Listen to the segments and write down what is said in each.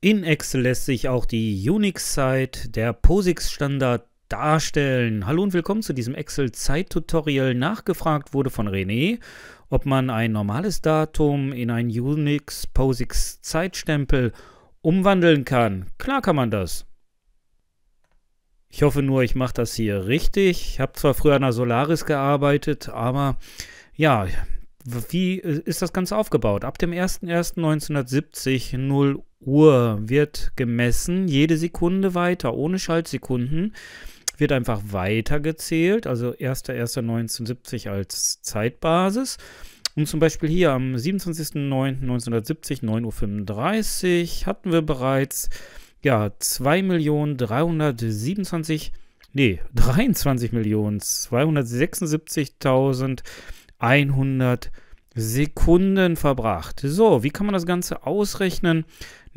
In Excel lässt sich auch die Unix-Site, der POSIX-Standard, darstellen. Hallo und willkommen zu diesem Excel-Zeit-Tutorial. Nachgefragt wurde von René, ob man ein normales Datum in ein Unix-POSIX-Zeitstempel umwandeln kann. Klar kann man das. Ich hoffe nur, ich mache das hier richtig. Ich habe zwar früher an der Solaris gearbeitet, aber ja, wie äh, ist das Ganze aufgebaut? Ab dem 01.01.1970 0 Uhr wird gemessen, jede Sekunde weiter, ohne Schaltsekunden, wird einfach weitergezählt, also 1.1.1970 als Zeitbasis. Und zum Beispiel hier am 27.09.1970, 9.35 Uhr, hatten wir bereits ja, 2 Millionen 2.327, nee, 23.276.100 Sekunden verbracht. So, wie kann man das Ganze ausrechnen?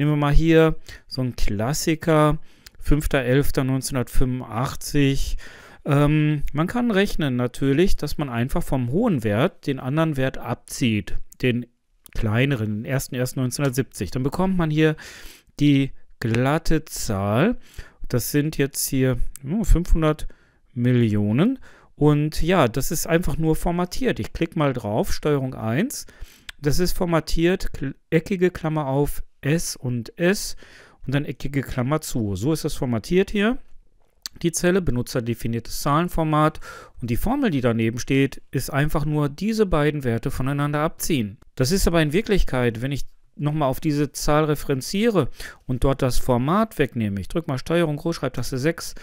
Nehmen wir mal hier so einen Klassiker, 5.11.1985. Ähm, man kann rechnen natürlich, dass man einfach vom hohen Wert den anderen Wert abzieht, den kleineren, den 1.1.1970. Dann bekommt man hier die glatte Zahl. Das sind jetzt hier 500 hm, Millionen. Und ja, das ist einfach nur formatiert. Ich klicke mal drauf, Steuerung 1. Das ist formatiert, eckige Klammer auf, S und S und dann eckige Klammer zu. So ist das formatiert hier. Die Zelle, benutzerdefiniertes Zahlenformat und die Formel, die daneben steht, ist einfach nur diese beiden Werte voneinander abziehen. Das ist aber in Wirklichkeit, wenn ich nochmal auf diese Zahl referenziere und dort das Format wegnehme, ich drücke mal Steuerung groß, Schreibtaste 6,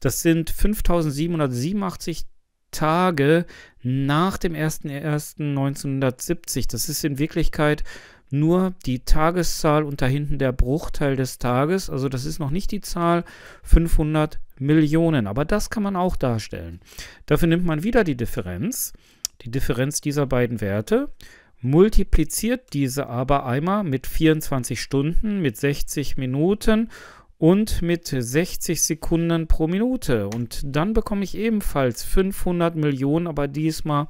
das sind 5787 Tage nach dem 01.01.1970. Das ist in Wirklichkeit nur die Tageszahl und da hinten der Bruchteil des Tages. Also das ist noch nicht die Zahl 500 Millionen, aber das kann man auch darstellen. Dafür nimmt man wieder die Differenz, die Differenz dieser beiden Werte, multipliziert diese aber einmal mit 24 Stunden, mit 60 Minuten und mit 60 Sekunden pro Minute. Und dann bekomme ich ebenfalls 500 Millionen, aber diesmal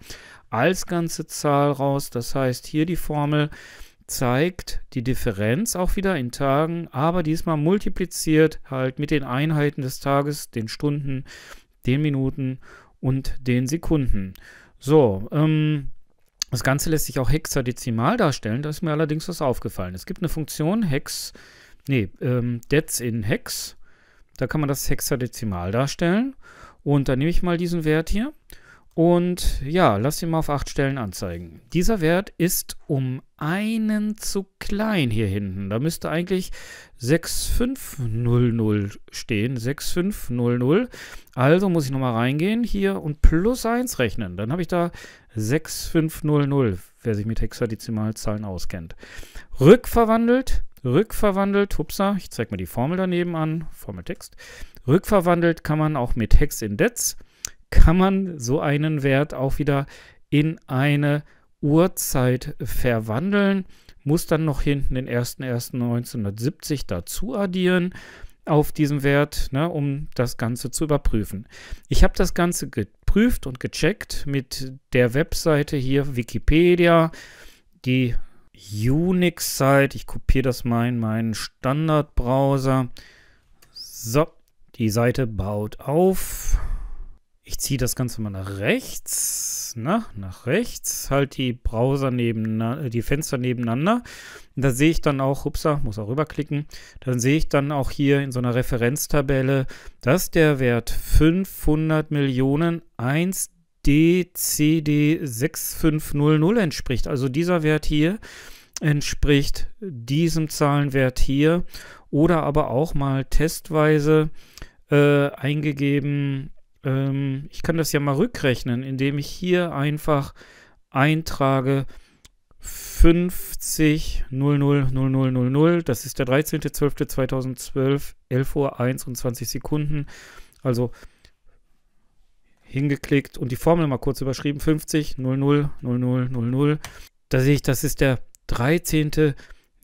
als ganze Zahl raus. Das heißt, hier die Formel zeigt die Differenz auch wieder in Tagen, aber diesmal multipliziert halt mit den Einheiten des Tages, den Stunden, den Minuten und den Sekunden. So, ähm, das Ganze lässt sich auch hexadezimal darstellen, da ist mir allerdings was aufgefallen. Es gibt eine Funktion hex, nee, ähm, dets in hex, da kann man das hexadezimal darstellen und dann nehme ich mal diesen Wert hier und ja, lass ihn mal auf 8 Stellen anzeigen. Dieser Wert ist um einen zu klein hier hinten. Da müsste eigentlich 6500 stehen. 6500. Also muss ich nochmal reingehen hier und plus 1 rechnen. Dann habe ich da 6500, wer sich mit Hexadezimalzahlen auskennt. Rückverwandelt, rückverwandelt, hupsa, ich zeige mal die Formel daneben an, Formeltext. Rückverwandelt kann man auch mit Hex kann man so einen Wert auch wieder in eine Uhrzeit verwandeln, muss dann noch hinten den 01.01.1970 dazu addieren auf diesem Wert, ne, um das Ganze zu überprüfen. Ich habe das Ganze geprüft und gecheckt mit der Webseite hier Wikipedia, die Unix-Seite. Ich kopiere das mal in meinen Standardbrowser. So, die Seite baut auf. Ich ziehe das Ganze mal nach rechts, na, ne? nach rechts, halt die Browser nebeneinander, äh, die Fenster nebeneinander. Und da sehe ich dann auch, upsa, muss auch rüberklicken, dann sehe ich dann auch hier in so einer Referenztabelle, dass der Wert 500 Millionen 1 DCD 6500 entspricht. Also dieser Wert hier entspricht diesem Zahlenwert hier oder aber auch mal testweise äh, eingegeben ähm, ich kann das ja mal rückrechnen, indem ich hier einfach eintrage 50 00 00 Das ist der 13.12.2012, 11 Uhr 1 und 20 Sekunden. Also hingeklickt und die Formel mal kurz überschrieben. 50 00 00 Da sehe ich, das ist der 13.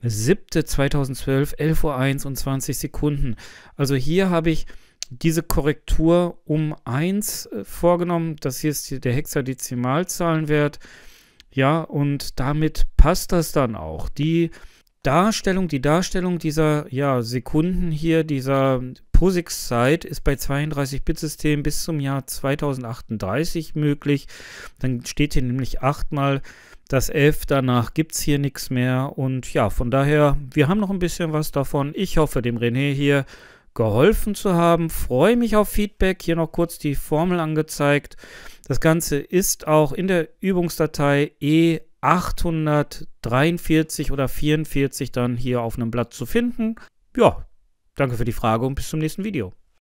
7.2012, 11 Uhr 1 und 20 Sekunden. Also hier habe ich diese Korrektur um 1 äh, vorgenommen. Das hier ist der Hexadezimalzahlenwert. Ja, und damit passt das dann auch. Die Darstellung, die Darstellung dieser ja, Sekunden hier, dieser POSIX-Zeit ist bei 32-Bit-Systemen bis zum Jahr 2038 möglich. Dann steht hier nämlich 8 mal das 11, danach gibt es hier nichts mehr. Und ja, von daher, wir haben noch ein bisschen was davon. Ich hoffe, dem René hier geholfen zu haben. Freue mich auf Feedback. Hier noch kurz die Formel angezeigt. Das Ganze ist auch in der Übungsdatei E843 oder 44 dann hier auf einem Blatt zu finden. Ja, danke für die Frage und bis zum nächsten Video.